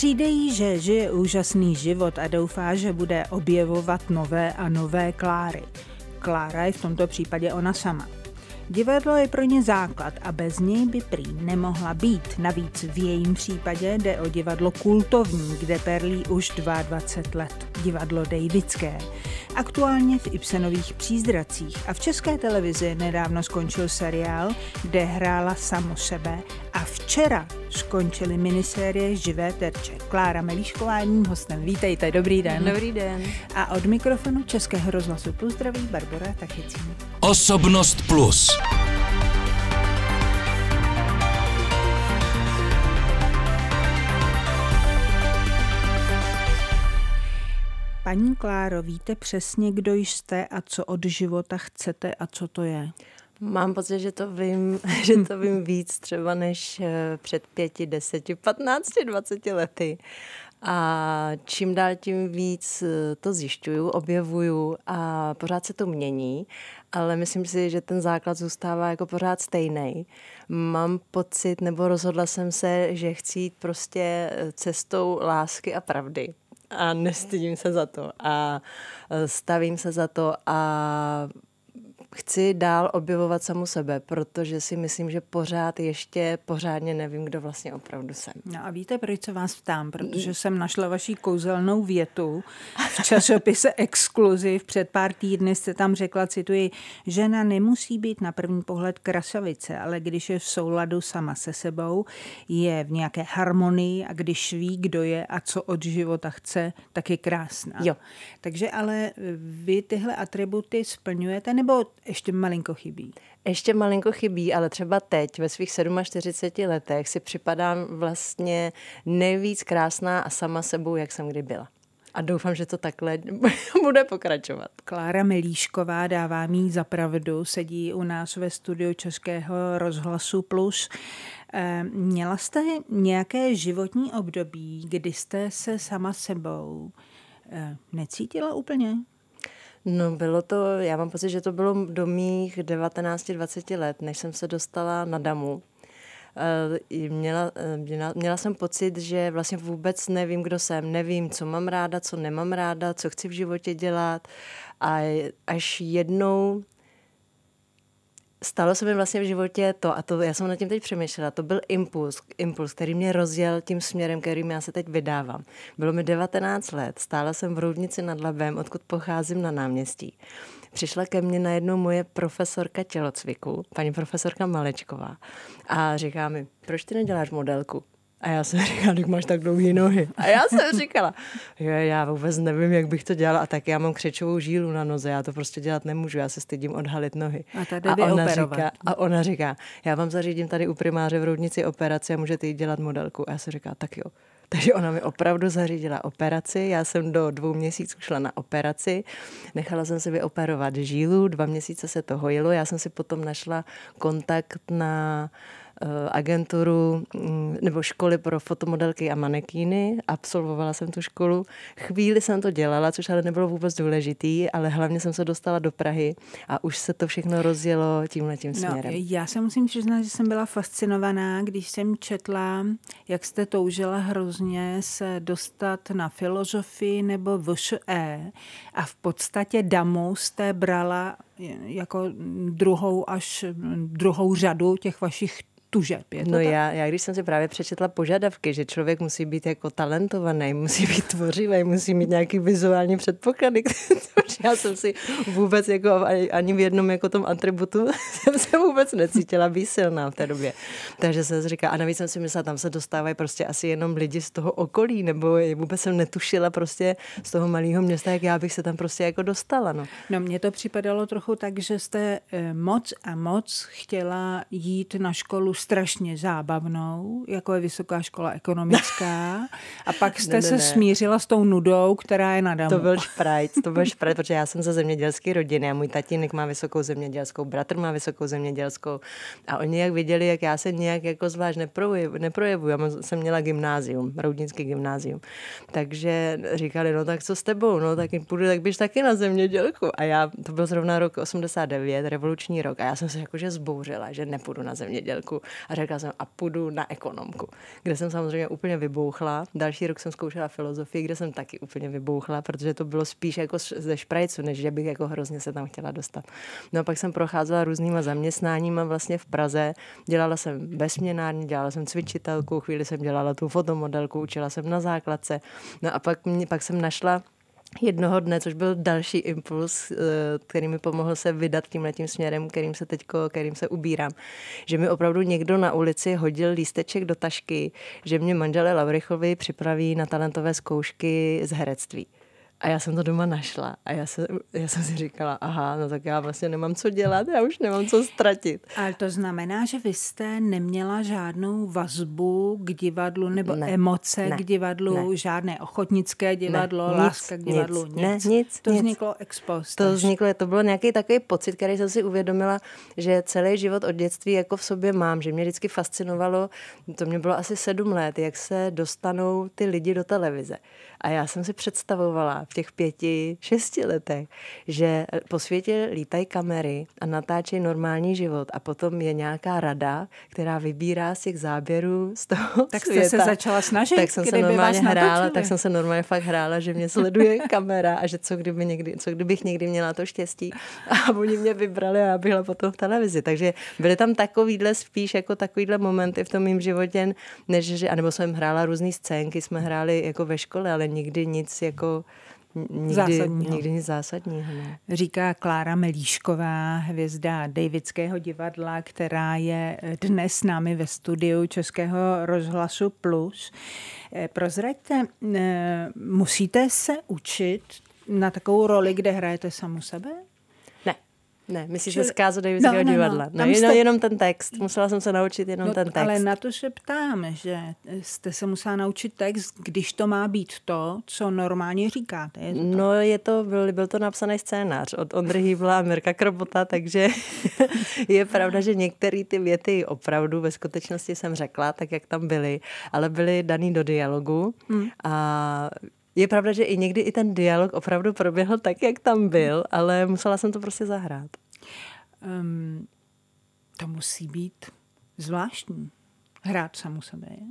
Přijde jí, že žije úžasný život a doufá, že bude objevovat nové a nové Kláry. Klára je v tomto případě ona sama. Divadlo je pro ně základ a bez něj by prý nemohla být. Navíc v jejím případě jde o divadlo kultovní, kde perlí už 22 let. Divadlo Davidské. Aktuálně v Ibsenových přízdracích a v české televizi nedávno skončil seriál, kde hrála samu sebe a včera skončily minisérie Živé terče. Klára Melíšková je mým hostem. Vítejte, dobrý den. Dobrý den. A od mikrofonu Českého rozhlasu Plus zdraví Barbara Tachycí. Osobnost Plus. Paní Kláro, víte přesně, kdo jste a co od života chcete a co to je? Mám pocit, že to vím, že to vím víc třeba než eh, před pěti, deseti, patnácti, dvaceti lety. A čím dál tím víc eh, to zjišťuju, objevuju a pořád se to mění ale myslím si, že ten základ zůstává jako pořád stejný. Mám pocit, nebo rozhodla jsem se, že chci jít prostě eh, cestou lásky a pravdy a nestydím se za to a eh, stavím se za to a chci dál objevovat samu sebe, protože si myslím, že pořád ještě pořádně nevím, kdo vlastně opravdu jsem. No a víte, proč se vás ptám? Protože mm. jsem našla vaší kouzelnou větu v časopise Exkluziv. Před pár týdny jste tam řekla, cituji, žena nemusí být na první pohled krasavice, ale když je v souladu sama se sebou, je v nějaké harmonii a když ví, kdo je a co od života chce, tak je krásná. Jo. Takže ale eh, vy tyhle atributy splňujete, nebo ještě malinko chybí. Ještě malinko chybí, ale třeba teď ve svých 47 letech si připadám vlastně nejvíc krásná a sama sebou, jak jsem kdy byla. A doufám, že to takhle bude pokračovat. Klára Milíšková dává mi za pravdu, sedí u nás ve studiu Českého rozhlasu Plus. Eh, měla jste nějaké životní období, kdy jste se sama sebou eh, necítila úplně? No bylo to, já mám pocit, že to bylo do mých 19-20 let, než jsem se dostala na damu. Eh, měla, eh, měla, měla jsem pocit, že vlastně vůbec nevím, kdo jsem, nevím, co mám ráda, co nemám ráda, co chci v životě dělat. A až jednou stalo se mi vlastně v životě to, a to já jsem nad tím teď přemýšlela, to byl impuls, impuls, který mě rozjel tím směrem, kterým já se teď vydávám. Bylo mi 19 let, stála jsem v Roudnici nad Labem, odkud pocházím na náměstí. Přišla ke mně najednou moje profesorka tělocviku, paní profesorka Malečková, a říká mi, proč ty neděláš modelku? A já jsem říkala, když máš tak dlouhé nohy. A já jsem říkala, jo, já vůbec nevím, jak bych to dělala. A tak já mám křečovou žílu na noze, já to prostě dělat nemůžu, já se stydím odhalit nohy. A, tady a, ona, říká, a ona říká, já vám zařídím tady u primáře v Roudnici operaci a můžete jí dělat modelku. A já jsem říkala, tak jo. Takže ona mi opravdu zařídila operaci. Já jsem do dvou měsíců šla na operaci. Nechala jsem si vyoperovat žílu, dva měsíce se to hojilo. Já jsem si potom našla kontakt na Eh, agenturu mm, nebo školy pro fotomodelky a manekýny. Absolvovala jsem tu školu. Chvíli jsem to dělala, což ale nebylo vůbec důležitý, ale hlavně jsem se dostala do Prahy a už se to všechno rozjelo tímhle tím no, směrem. No, já se musím přiznat, že jsem byla fascinovaná, když jsem četla, jak jste toužila hrozně se dostat na filozofii nebo VŠE a v podstatě damu jste brala eh, jako druhou až druhou řadu těch vašich tužeb. Je to no tak? Já, já, když jsem si právě přečetla požadavky, že člověk musí být jako talentovaný, musí být tvořivý, musí mít nějaký vizuální předpoklady, já jsem si vůbec jako ani, ani v jednom jako tom atributu jsem se vůbec necítila výsilná v té době. Takže jsem si říkala, a navíc jsem si myslela, tam se dostávají prostě asi jenom lidi z toho okolí, nebo vůbec jsem netušila prostě z toho malého města, jak já bych se tam prostě jako dostala. No, no mně to připadalo trochu tak, že jste eh, moc a moc chtěla jít na školu strašně zábavnou, jako je Vysoká škola ekonomická, a pak jste ne, ne, se ne. smířila s tou nudou, která je na damu. To byl šprajc, to byl šprajc, protože já jsem ze zemědělské rodiny a můj tatínek má vysokou zemědělskou, bratr má vysokou zemědělskou a oni jak viděli, jak já se nějak jako zvlášť neprojevuju, neprojevu. já jsem měla gymnázium, roudnický gymnázium, takže říkali, no tak co s tebou, no tak půjdu, tak běž taky na zemědělku. A já, to byl zrovna rok 89, revoluční rok a já jsem se jakože zbouřila, že nepůjdu na zemědělku a řekla jsem a půjdu na ekonomku, kde jsem samozřejmě úplně vybouchla. Další rok jsem zkoušela filozofii, kde jsem taky úplně vybouchla, protože to bylo spíš jako ze šprajcu, než že bych jako hrozně se tam chtěla dostat. No a pak jsem procházela různýma zaměstnáníma vlastně v Praze. Dělala jsem vesměnárně, dělala jsem cvičitelku, chvíli jsem dělala tu fotomodelku, učila jsem na základce. No a pak, mě, pak jsem našla jednoho dne, což byl další impuls, eh, který mi pomohl se vydat tímhle tím směrem, kterým se teďko, kterým se ubírám. Že mi opravdu někdo na ulici hodil lísteček do tašky, že mě manžele Laurichovi připraví na talentové zkoušky z herectví. A já jsem to doma našla a já, se, já jsem si říkala, aha, no tak já vlastně nemám co dělat, já už nemám co ztratit. Ale to znamená, že vy jste neměla žádnou vazbu k divadlu nebo ne, emoce ne, k divadlu, ne, žádné ochotnické divadlo, ne, nic, k divadlu, nic. nic. Ne, nic to nic. vzniklo ex post. To vzniklo, to byl nějaký takový pocit, který jsem si uvědomila, že celý život od dětství jako v sobě mám, že mě vždycky fascinovalo, to mě bylo asi sedm let, jak se dostanou ty lidi do televize. A já jsem si představovala v těch pěti, šesti letech, že po světě lítají kamery a natáčejí normální život a potom je nějaká rada, která vybírá z těch záběrů z toho Tak světa. jste se začala snažit, Tak jsem se normálně hrála, natočili. tak jsem se normálně fakt hrála, že mě sleduje kamera a že co, kdyby někdy, co kdybych někdy měla to štěstí a oni mě vybrali a já byla potom v televizi. Takže byly tam takovýhle spíš jako takovýhle momenty v tom mým životě, než že, anebo jsem hrála různé scénky, jsme hráli jako ve škole, ale nikdy nic jako Nikdy, zásadního. nikdy nic zásadního. Ne. No. Říká Klára Melíšková, hvězda Davidského divadla, která je eh, dnes s námi ve studiu Českého rozhlasu Plus. Eh, prozraďte, eh, musíte se učit na takovou roli, kde hrajete samu sebe? Ne, myslíš že z do Davidského no, no, no, No, jenom, jste... jenom ten text. Musela jsem se naučit jenom no, ten text. Ale na to se ptám, že jste se musela naučit text, když to má být to, co normálně říkáte. Je to no, je to, byl, byl to napsaný scénář od Ondry Hýbla a Mirka Krobota, takže je pravda, že některé ty věty opravdu ve skutečnosti jsem řekla, tak jak tam byly, ale byly daný do dialogu hmm. a je pravda, že i někdy i ten dialog opravdu proběhl tak, jak tam byl, ale musela jsem to prostě zahrát. Um, to musí být zvláštní. Hrát samu sebe. Je?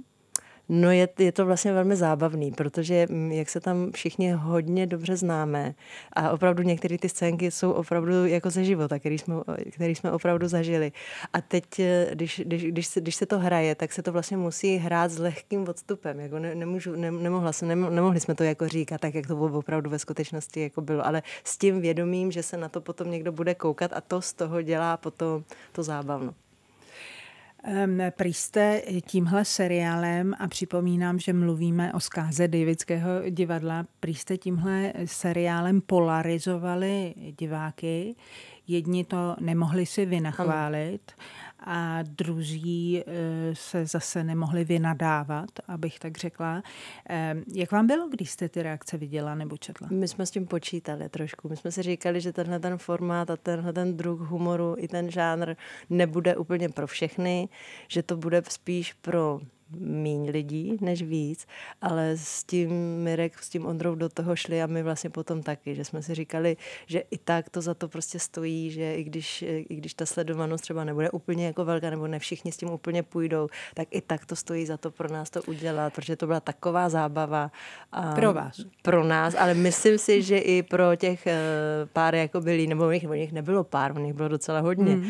No je, je to vlastně velmi zábavný, protože mm, jak se tam všichni hodně dobře známe a opravdu některé ty scénky jsou opravdu jako ze života, který jsme, který jsme opravdu zažili. A teď, eh, když, když, když, se, když se to hraje, tak se to vlastně musí hrát s lehkým odstupem. Jako ne, nemůžu, ne, nemohla jsem, nem, nemohli jsme to jako říkat tak, jak to bylo opravdu ve skutečnosti jako bylo, ale s tím vědomím, že se na to potom někdo bude koukat a to z toho dělá potom to zábavno. Prý jste tímhle seriálem, a připomínám, že mluvíme o zkáze Davidského divadla, prý jste tímhle seriálem polarizovali diváky. Jedni to nemohli si vynachválit. Ano a druzí eh, se zase nemohli vynadávat, abych tak řekla. Eh, jak vám bylo, když jste ty reakce viděla nebo četla? My jsme s tím počítali trošku. My jsme si říkali, že tenhle ten formát a tenhle ten druh humoru i ten žánr nebude úplně pro všechny, že to bude spíš pro míň lidí než víc, ale s tím Mirek, s tím Ondrou do toho šli a my vlastně potom taky, že jsme si říkali, že i tak to za to prostě stojí, že i když, i když ta sledovanost třeba nebude úplně jako velká, nebo ne všichni s tím úplně půjdou, tak i tak to stojí za to pro nás to udělat, protože to byla taková zábava. A pro vás. Pro nás, ale myslím si, že i pro těch eh, pár jako byli, nebo jich, nich nebylo pár, nich bylo docela hodně, mm.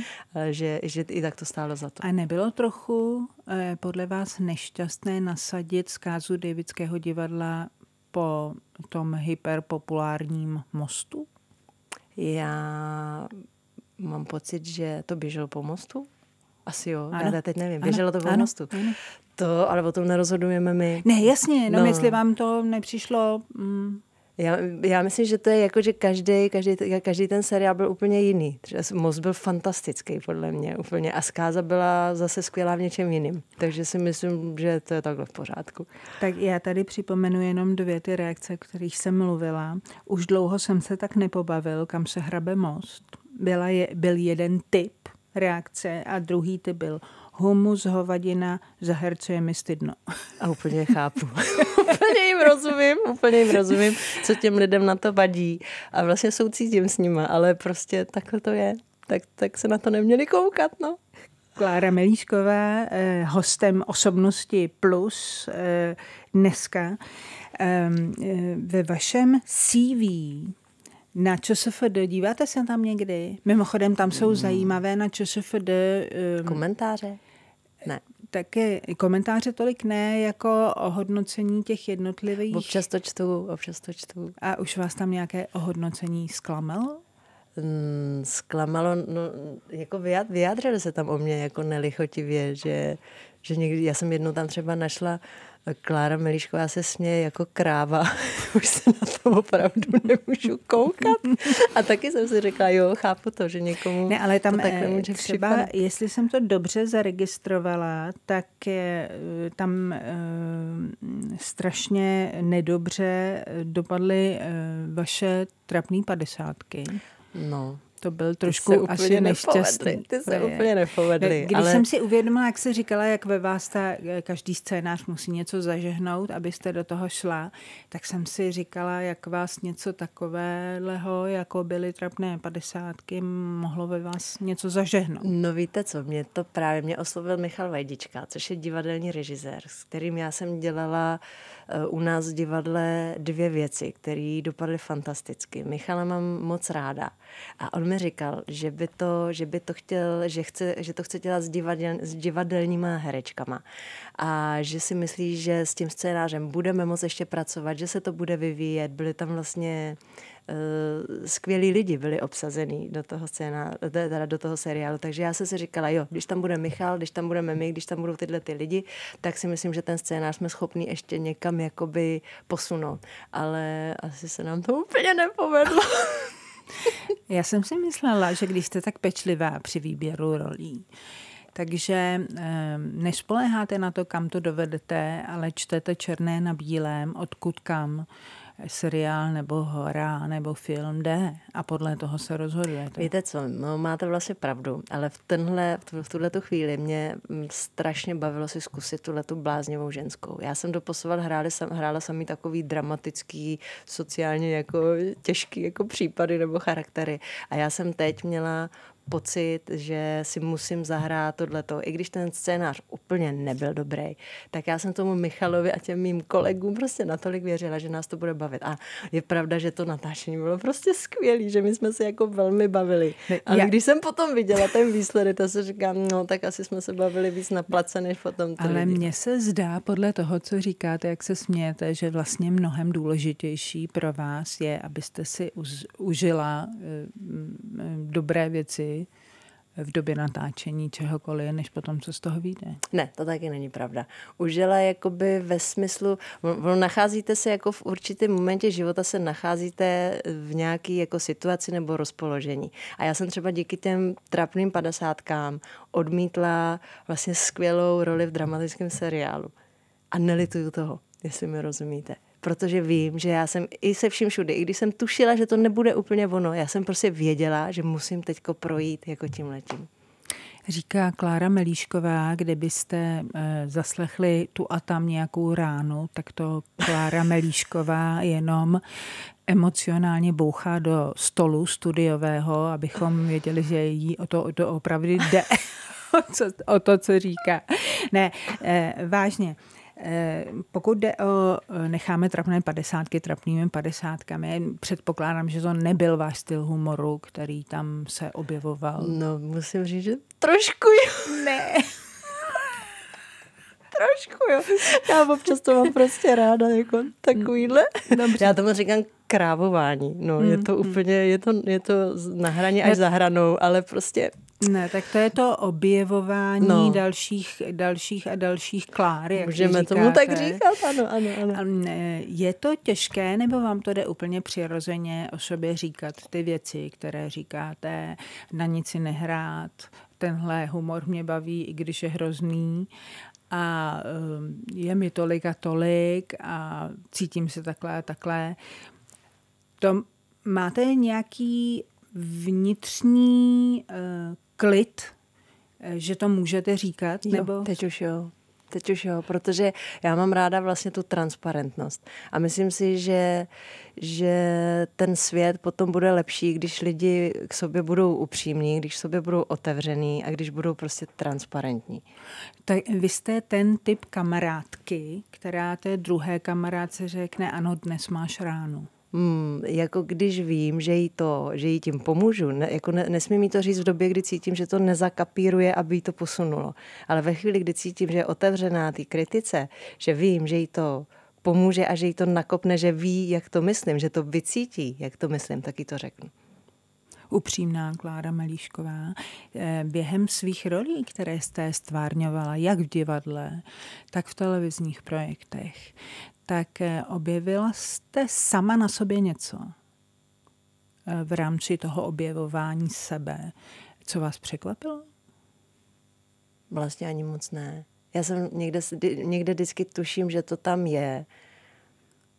že, že i tak to stálo za to. A nebylo trochu eh, podle vás nešťastné nasadit zkázu Davidského divadla po tom hyperpopulárním mostu? Já mám pocit, že to běželo po mostu. Asi jo, ano. já teď nevím, běželo ano. to po ano. mostu. Ano. To, ale o tom nerozhodujeme my. Ne, jasně, no, no. jestli vám to nepřišlo... Mm, já, já myslím, že to je jako, že každý, každý, každý ten seriál byl úplně jiný. Třeba Moz byl fantastický, podle mě, úplně. A Skáza byla zase skvělá v něčem jiným. Takže si myslím, že to je takhle v pořádku. Tak já tady připomenu jenom dvě ty reakce, o kterých jsem mluvila. Už dlouho jsem se tak nepobavil, kam se hrabe most. Byla je, byl jeden typ reakce a druhý typ byl humus hovadina zahercuje mi stydno. A úplně chápu. úplně jim rozumím, úplně jim rozumím, co těm lidem na to vadí. A vlastně soucítím s nima, ale prostě takhle to je. Tak, tak se na to neměli koukat, no. Klára Melíšková, eh, hostem Osobnosti Plus eh, dneska. Ehm, eh, ve vašem CV na ČSFD, díváte se tam někdy? Mimochodem, tam jsou hmm. zajímavé na ČSFD... Um, Komentáře? Ne. Taky komentáře tolik ne, jako ohodnocení těch jednotlivých. Občas to čtu, občas to čtu. A už vás tam nějaké ohodnocení zklamalo? Mm, zklamalo, no, jako vyjádřili se tam o mě jako nelichotivě, že, že někdy, já jsem jednou tam třeba našla uh, Klára Milíšková se směje jako kráva. Už se na to opravdu nemůžu koukat. A taky jsem si řekla, jo, chápu to, že někomu ne, ale tam to tak nemůže eh, třeba, připadat. jestli jsem to dobře zaregistrovala, tak je, eh, tam e, strašně nedobře dopadly e, vaše trapné padesátky. No, to byl trošku ty asi nešťastný. Ty se úplně nepovedly. Když ale... jsem si uvědomila, jak se říkala, jak ve vás ta, každý scénář musí něco zažehnout, abyste do toho šla, tak jsem si říkala, jak vás něco takového, jako byly trapné padesátky, mohlo ve vás něco zažehnout. No víte co, mě to právě mě oslovil Michal Vajdička, což je divadelní režisér, s kterým já jsem dělala eh, u nás v divadle dvě věci, které dopadly fantasticky. Michala mám moc ráda a on mi říkal, že by to, že by to chtěl, že, chce, že to chce dělat s, divadel, s divadelníma herečkama. A že si myslí, že s tím scénářem budeme moc ještě pracovat, že se to bude vyvíjet. Byli tam vlastně uh, skvělí lidi byli obsazení do toho, scéna, teda do toho seriálu. Takže já jsem si říkala, jo, když tam bude Michal, když tam budeme my, když tam budou tyhle ty lidi, tak si myslím, že ten scénář jsme schopni ještě někam jakoby posunout. Ale asi se nám to úplně nepovedlo. Já jsem si myslela, že když jste tak pečlivá při výběru rolí, takže ehm, nespoléháte na to, kam to dovedete, ale čtete černé na bílém, odkud kam seriál nebo hora nebo film jde a podle toho se rozhodujete. Víte co, no, máte vlastně pravdu, ale v, tenhle, v tuhle chvíli mě mm, strašně bavilo si zkusit tuhletu bláznivou ženskou. Já jsem doposoval hrála, sam, hrála samý takový dramatický, sociálně jako těžký jako případy nebo charaktery a já jsem teď měla pocit, že si musím zahrát tohleto. I když ten scénář úplně nebyl dobrý, tak já jsem tomu Michalovi a těm mým kolegům prostě natolik věřila, že nás to bude bavit. A je pravda, že to natáčení bylo prostě skvělé, že my jsme se jako velmi bavili. A já... když jsem potom viděla ten výsledek, to se říkám, no tak asi jsme se bavili víc na place, než potom to Ale mně se zdá podle toho, co říkáte, jak se smějete, že vlastně mnohem důležitější pro vás je, abyste si už, užila e, dobré věci, v době natáčení čehokoliv, než potom, co z toho vyjde. Ne, to taky není pravda. U žele jakoby ve smyslu, nacházíte se jako v určitém momentě života se nacházíte v nějaké jako situaci nebo rozpoložení. A já jsem třeba díky těm trapným padesátkám odmítla vlastně skvělou roli v dramatickém seriálu. A nelituju toho, jestli mi rozumíte protože vím, že já jsem i se vším všude, i když jsem tušila, že to nebude úplně ono, já jsem prostě věděla, že musím teďko projít jako tím letím. Říká Klára Melíšková, kdybyste e, eh, zaslechli tu a tam nějakou ránu, tak to Klára Melíšková jenom emocionálně bouchá do stolu studiového, abychom věděli, že jí o to, o to opravdu jde. o, co, o to, co říká. Ne, e, vážně. Eh, pokud jde o eh, necháme trapné padesátky trapnými padesátkami, předpokládám, že to nebyl váš styl humoru, který tam se objevoval. No, musím říct, že trošku jo. Ne. trošku jo. Já občas to mám prostě ráda, jako takovýhle. Dobře. Já tomu říkám krávování. No, mm, je to mm-hmm. úplně, je to, je to na hraně až ne, za hranou, ale prostě... Ne, tak to je to objevování no. dalších, dalších a dalších klár, jak Můžeme tomu tak říkat, ano, ano, ano. Je to těžké, nebo vám to jde úplně přirozeně o sobě říkat ty věci, které říkáte, na nic si nehrát, tenhle humor mě baví, i když je hrozný a um, je mi tolik a tolik a cítím se takhle a takhle. To máte nějaký vnitřní uh, klid, eh, že to můžete říkat? Jo, nebo? teď už jo. Teď už jo, protože já mám ráda vlastně tu transparentnost. A myslím si, že, že ten svět potom bude lepší, když lidi k sobě budou upřímní, když k sobě budou otevřený a když budou prostě transparentní. Tak vy jste ten typ kamarádky, která té druhé kamarádce řekne, ano, dnes máš ránu. Hmm, jako když vím, že jí, to, že jí tím pomůžu, ne, jako ne, nesmí mi to říct v době, kdy cítím, že to nezakapíruje, aby jí to posunulo. Ale ve chvíli, kdy cítím, že je otevřená té kritice, že vím, že jí to pomůže a že jí to nakopne, že ví, jak to myslím, že to vycítí, jak to myslím, tak jí to řeknu upřímná Klára Melíšková, eh, během svých rolí, které jste stvárňovala, jak v divadle, tak v televizních projektech, tak eh, objevila jste sama na sobě něco eh, v rámci toho objevování sebe. Co vás překvapilo? Vlastně ani moc ne. Já jsem někde, někde vždycky tuším, že to tam je,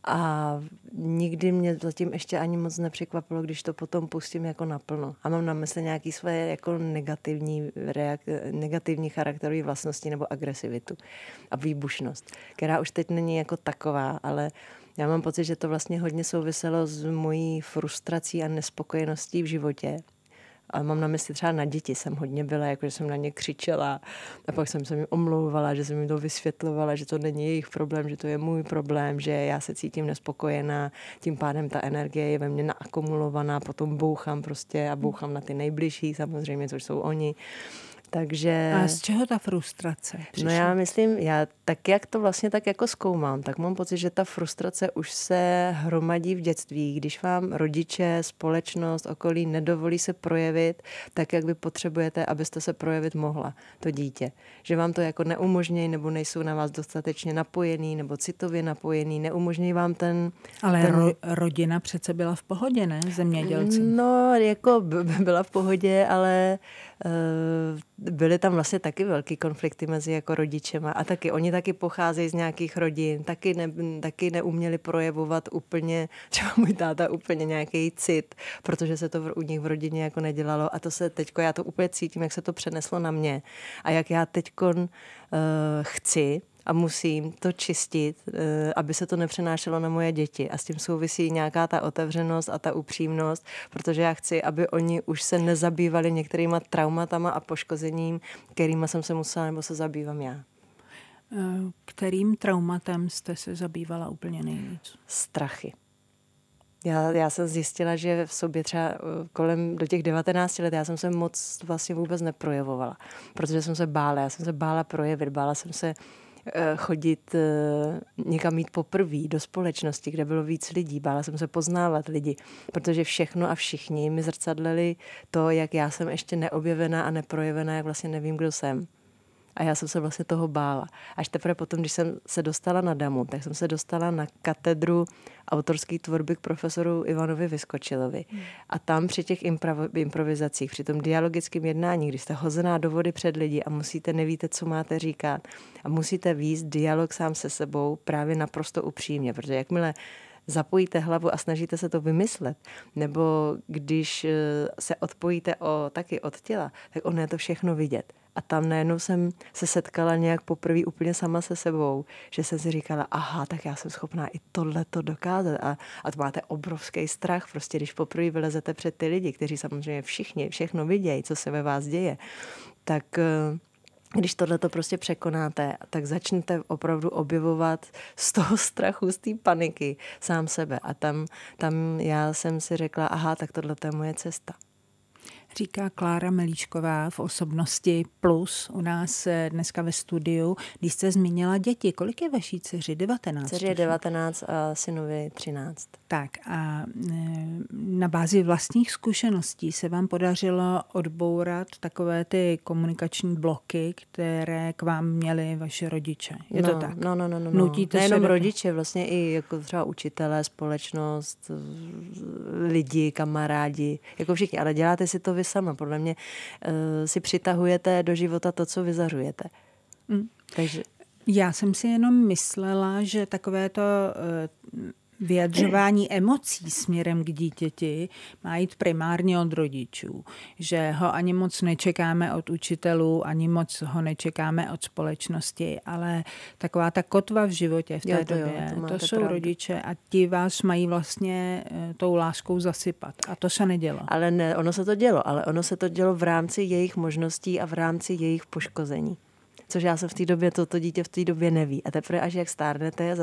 a nikdy mě zatím ještě ani moc nepřekvapilo, když to potom pustím jako naplno. A mám na mysli nějaké své jako negativní, reak- negativní charakterové vlastnosti nebo agresivitu a výbušnost, která už teď není jako taková, ale já mám pocit, že to vlastně hodně souviselo s mojí frustrací a nespokojeností v životě ale mám na mysli třeba na děti, jsem hodně byla, jakože jsem na ně křičela a pak jsem se jim omlouvala, že jsem jim to vysvětlovala, že to není jejich problém, že to je můj problém, že já se cítím nespokojená, tím pádem ta energie je ve mně naakumulovaná, potom bouchám prostě a bouchám na ty nejbližší samozřejmě, což jsou oni. Takže... A z čeho ta frustrace no přišla? No já myslím, já tak, jak to vlastně tak jako zkoumám, tak mám pocit, že ta frustrace už se hromadí v dětství. Když vám rodiče, společnost, okolí nedovolí se projevit tak, jak vy potřebujete, abyste se projevit mohla, to dítě. Že vám to jako neumožňují, nebo nejsou na vás dostatečně napojený, nebo citově napojený, neumožňují vám ten... Ale ten... Ro- rodina přece byla v pohodě, ne? Zemědělci. No, jako by byla v pohodě, ale Eh, byly tam vlastně taky velký konflikty mezi jako rodičema a taky oni taky pocházejí z nějakých rodin, taky, ne, taky neuměli projevovat úplně, třeba můj táta úplně nějaký cit, protože se to v, u nich v rodině jako nedělalo a to se teďko, já to úplně cítím, jak se to přeneslo na mě a jak já teďkon uh, chci, a musím to čistit, eh, aby se to nepřenášelo na moje děti. A s tím souvisí nějaká ta otevřenost a ta upřímnost, protože já chci, aby oni už se nezabývali některýma traumatama a poškozením, kterýma jsem se musela nebo se zabývám já. Eh, kterým traumatem jste se zabývala úplně nejvíc? Strachy. Já, já jsem zjistila, že v sobě třeba eh, kolem do těch 19 let já jsem se moc vlastně vůbec neprojevovala, protože jsem se bála. Já jsem se bála projevit, bála jsem se uh, Eh, chodit eh, někam jít poprvé do společnosti, kde bylo víc lidí. Bála jsem se poznávat lidi, protože všechno a všichni mi zrcadlili to, jak já jsem ještě neobjevená a neprojevená, jak vlastně nevím, kdo jsem. A já jsem se vlastně toho bála. Až teprve potom, když jsem se dostala na Damu, tak jsem se dostala na katedru autorské tvorby k profesoru Ivanovi Vyskočilovi. Hmm. A tam při těch improvizacích, při tom dialogickém jednání, když jste hozená do vody před lidi a musíte, nevíte, co máte říkat a musíte výst dialog sám se sebou právě naprosto upřímně, protože jakmile zapojíte hlavu a snažíte se to vymyslet, nebo když eh, se odpojíte o, taky od těla, tak ono je to všechno vidět. A tam najednou jsem se setkala nějak poprvé úplně sama se sebou, že jsem si říkala, aha, tak já jsem schopná i tohle to dokázat. A, a to máte obrovský strach, prostě když poprvé vylezete před ty lidi, kteří samozřejmě všichni, všechno vidějí, co se ve vás děje, tak eh, když tohle to prostě překonáte, tak začnete opravdu objevovat z toho strachu, z té paniky sám sebe. A tam, tam já jsem si řekla, aha, tak tohle to je moje cesta říká Klára Melíčková v Osobnosti Plus u nás eh, dneska ve studiu. Když jste zmínila děti, kolik je vaší dceři? 19? Dceři je 19 a synovi 13. Tak a eh, na bázi vlastních zkušeností se vám podařilo odbourat takové ty komunikační bloky, které k vám měly vaše rodiče. Je no, to tak? No, no, no. no, no. Nutíte Nejenom se rodiče, vlastně i jako třeba učitelé, společnost, lidi, kamarádi, jako všichni. Ale děláte si to vy vy sama. Podle mě eh, si přitahujete do života to, co vyzařujete. Mm. Takže... Já jsem si jenom myslela, že takové to eh, vyjadřování emocí směrem k dítěti má jít primárně od rodičů. Že ho ani moc nečekáme od učitelů, ani moc ho nečekáme od společnosti, ale taková ta kotva v životě v té jo, to době, jo, to, to jsou pravdu. rodiče a ti vás mají vlastně eh, tou láskou zasypat. A to se nedělo. Ale ne, ono se to dělo, ale ono se to dělo v rámci jejich možností a v rámci jejich poškození což já jsem v té době, to, to dítě v té době neví. A teprve až jak stárnete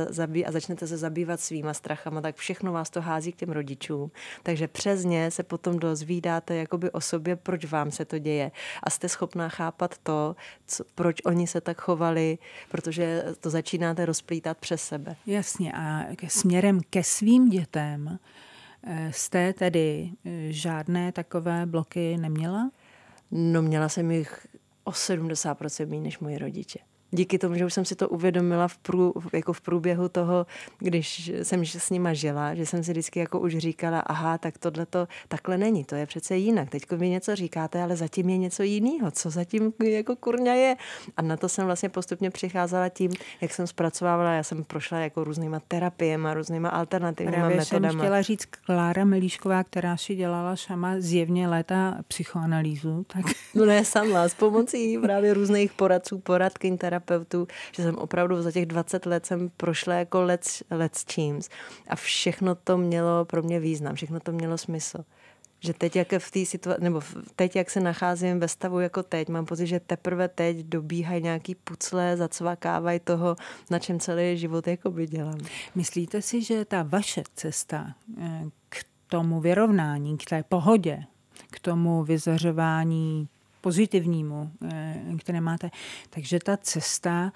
a začnete se zabývat svýma strachama, tak všechno vás to hází k těm rodičům. Takže přes ně se potom dozvídáte jakoby o sobě, proč vám se to děje. A jste schopná chápat to, co, proč oni se tak chovali, protože to začínáte rozplítat přes sebe. Jasně a směrem ke svým dětem eh, jste tedy eh, žádné takové bloky neměla? No měla jsem jich o 70% méně než moji rodiče díky tomu, že už jsem si to uvědomila v, prů, jako v průběhu toho, když jsem s nima žila, že jsem si vždycky jako už říkala, aha, tak tohle to takhle není, to je přece jinak. Teď mi něco říkáte, ale zatím je něco jiného. Co zatím jako kurňa je? A na to jsem vlastně postupně přicházela tím, jak jsem zpracovávala. Já jsem prošla jako různýma terapiemi, různýma alternativními Právě metodama. jsem chtěla říct Klára Melíšková, která si dělala sama zjevně léta psychoanalýzu. Tak... No ne sama, s pomocí právě různých poradců, poradkyň, terapeutů, že jsem opravdu za těch 20 let jsem prošla jako let's, let's teams a všechno to mělo pro mě význam, všechno to mělo smysl. Že teď, jak v té situaci, nebo teď, jak se nacházím ve stavu jako teď, mám pocit, že teprve teď dobíhají nějaký pucle, zacvakávají toho, na čem celý život jako by dělám. Myslíte si, že ta vaše cesta eh, k tomu vyrovnání, k té pohodě, k tomu vyzařování pozitivnímu, eh, které máte. Takže ta cesta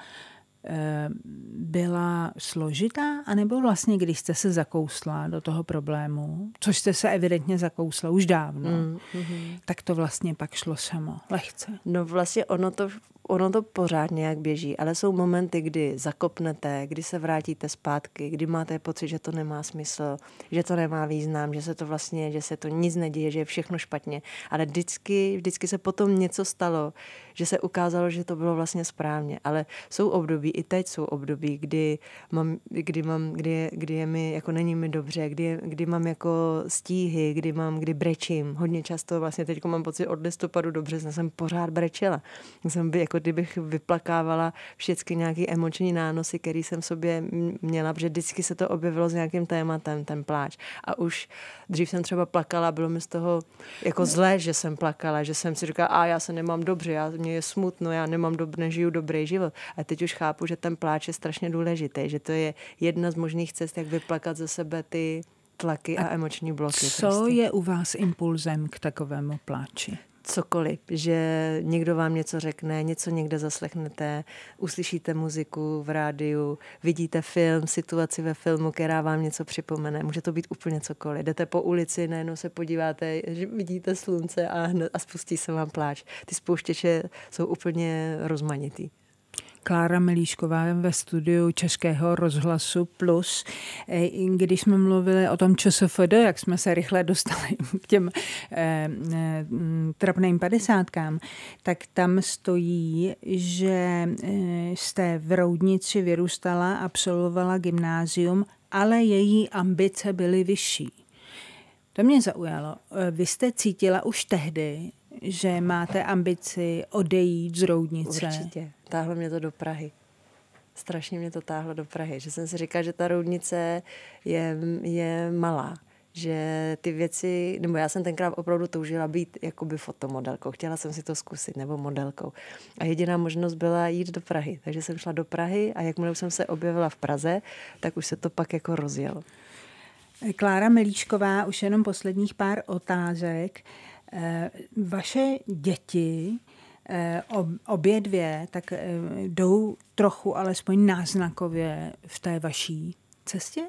eh, byla složitá, anebo vlastně, když jste se zakousla do toho problému, což jste se evidentně zakousla už dávno, mm, mm-hmm. tak to vlastně pak šlo samo, lehce. No vlastně ono to ono to pořád nějak běží, ale jsou momenty, kdy zakopnete, kdy se vrátíte zpátky, kdy máte pocit, že to nemá smysl, že to nemá význam, že se to vlastně, že se to nic neděje, že je všechno špatně. Ale vždycky, vždycky se potom něco stalo, že se ukázalo, že to bylo vlastně správně. Ale jsou období, i teď jsou období, kdy mám, kdy mám, kdy, je, kdy je mi, jako není mi dobře, kdy, je, kdy mám jako stíhy, kdy mám, kdy brečím. Hodně často vlastně teď mám pocit od listopadu dobře, jsem pořád brečela. Jsem by jako kdybych vyplakávala všechny nějaké emoční nánosy, které jsem v sobě měla, protože vždycky se to objevilo s nějakým tématem, ten pláč. A už dřív jsem třeba plakala, bylo mi z toho jako zlé, že jsem plakala, že jsem si říkala, a já se nemám dobře, já, mě je smutno, já nemám dob, nežiju dobrý život. A teď už chápu, že ten pláč je strašně důležitý, že to je jedna z možných cest, jak vyplakat ze sebe ty tlaky a, a emoční bloky. Co prostě. je u vás impulzem k takovému pláči? cokoliv, že někdo vám něco řekne, něco někde zaslechnete, uslyšíte muziku v rádiu, vidíte film, situaci ve filmu, která vám něco připomene. Může to být úplně cokoliv. Jdete po ulici, najednou se podíváte, že vidíte slunce a, a spustí se vám pláč. Ty spouštěče jsou úplně rozmanitý. Klára Melíšková ve studiu Českého rozhlasu Plus. E, když jsme mluvili o tom ČSFD, jak jsme se rychle dostali k těm eh, trapným padesátkám, tak tam stojí, že jste v Roudnici vyrůstala, absolvovala gymnázium, ale její ambice byly vyšší. To mě zaujalo. E, vy jste cítila už tehdy, že máte ambici odejít z Roudnice? Určitě. Táhlo mě to do Prahy. Strašně mě to táhlo do Prahy. Že jsem si říkala, že ta Roudnice je, je malá že ty věci, nebo já jsem tenkrát opravdu toužila být jakoby fotomodelkou, chtěla jsem si to zkusit, nebo modelkou. A jediná možnost byla jít do Prahy, takže jsem šla do Prahy a jakmile jsem se objevila v Praze, tak už se to pak jako rozjelo. Klára Melíšková, už jenom posledních pár otázek. Eh, vaše děti, eh, obě dvě, tak eh, jdou trochu alespoň náznakově v té vaší cestě?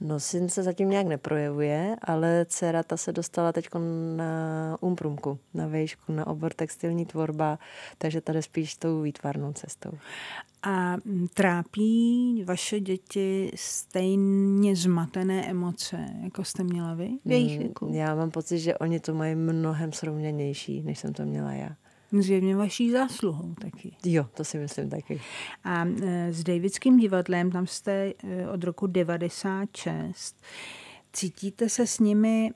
No, syn se zatím nějak neprojevuje, ale dcera ta se dostala teď na umprumku, na vejšku, na obor textilní tvorba, takže tady spíš tou výtvarnou cestou. A trápí vaše děti stejně zmatené emoce, jako jste měla vy v hmm, jejich věku? Já mám pocit, že oni to mají mnohem srovněnější, než jsem to měla já. Zjevně vaší zásluhou taky. Jo, to si myslím taky. A e, s Davidským divadlem, tam jste e, od roku 96. Cítíte se s nimi,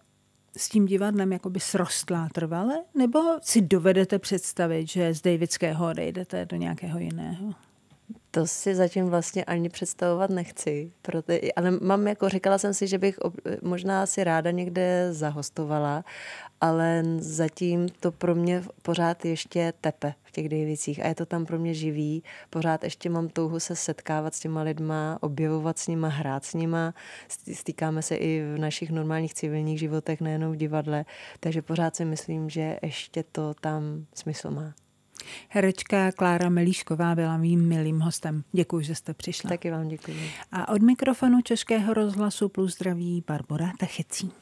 s tím divadlem, jako by srostlá trvale? Nebo si dovedete představit, že z Davidského odejdete do nějakého jiného? To si zatím vlastně ani představovat nechci. Proto, ale mám, jako říkala jsem si, že bych ob, možná si ráda někde zahostovala, ale zatím to pro mě pořád ještě tepe v těch Dejvicích a je to tam pro mě živý. Pořád ještě mám touhu se setkávat s těma lidma, objevovat s nima, hrát s nima. Stýkáme se i v našich normálních civilních životech, nejenom v divadle. Takže pořád si myslím, že ještě to tam smysl má. Herečka Klára Melíšková byla mým milým hostem. Děkuji, že jste přišla. Taky vám děkuji. A od mikrofonu Českého rozhlasu plus zdraví Barbora Tachecí.